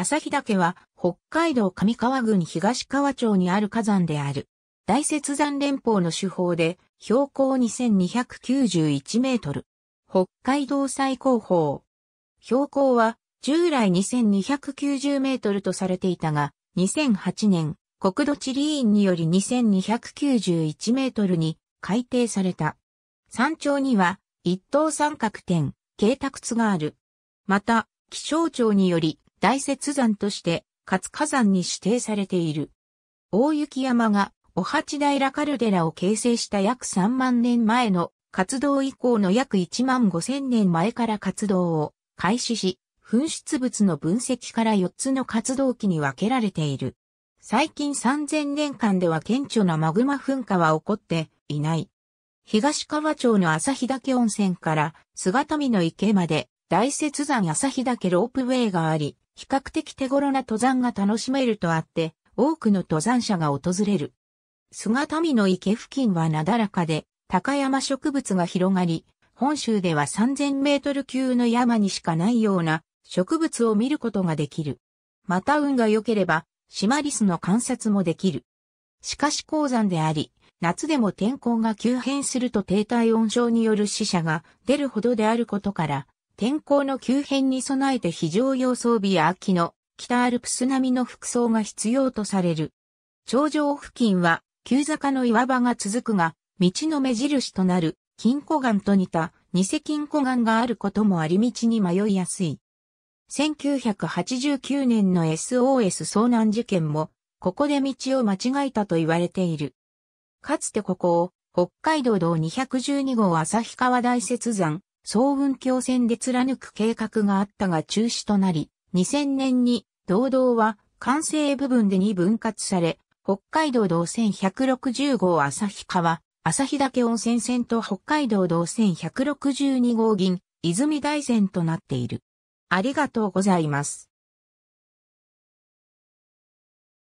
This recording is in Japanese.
朝日岳は北海道上川郡東川町にある火山である。大雪山連峰の手法で標高2291メートル。北海道最高峰。標高は従来2290メートルとされていたが、2008年国土地理院により2291メートルに改定された。山頂には一等三角点、慶津がある。また、気象庁により大雪山として活火山に指定されている。大雪山がお八平カルデラを形成した約3万年前の活動以降の約1万5千年前から活動を開始し、噴出物の分析から4つの活動期に分けられている。最近3000年間では顕著なマグマ噴火は起こっていない。東川町の朝日岳温泉から姿見の池まで大雪山朝日岳ロープウェイがあり、比較的手頃な登山が楽しめるとあって、多くの登山者が訪れる。姿見の池付近はなだらかで、高山植物が広がり、本州では3000メートル級の山にしかないような植物を見ることができる。また運が良ければ、シマリスの観察もできる。しかし鉱山であり、夏でも天候が急変すると低体温症による死者が出るほどであることから、天候の急変に備えて非常用装備や秋の北アルプス並みの服装が必要とされる。頂上付近は急坂の岩場が続くが、道の目印となる金庫岩と似た偽金庫岩があることもあり道に迷いやすい。1989年の SOS 遭難事件も、ここで道を間違えたと言われている。かつてここを、北海道道212号旭川大雪山、総運協戦で貫く計画があったが中止となり、2000年に道道は完成部分でに分割され、北海道道線160号旭川、旭岳温泉線と北海道道線162号銀、泉大線となっている。ありがとうございます。